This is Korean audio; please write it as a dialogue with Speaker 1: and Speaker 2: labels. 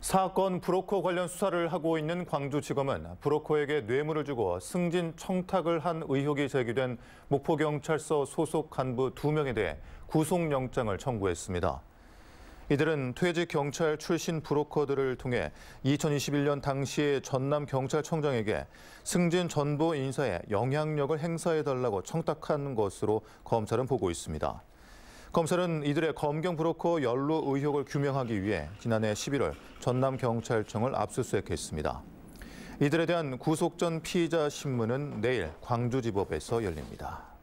Speaker 1: 사건 브로커 관련 수사를 하고 있는 광주지검은 브로커에게 뇌물을 주고 승진 청탁을 한 의혹이 제기된 목포경찰서 소속 간부 2명에 대해 구속영장을 청구했습니다. 이들은 퇴직 경찰 출신 브로커들을 통해 2021년 당시 전남 경찰청장에게 승진 전보 인사에 영향력을 행사해달라고 청탁한 것으로 검찰은 보고 있습니다. 검찰은 이들의 검경 브로커 연루 의혹을 규명하기 위해 지난해 11월 전남경찰청을 압수수색했습니다. 이들에 대한 구속 전 피의자 신문은 내일 광주지법에서 열립니다.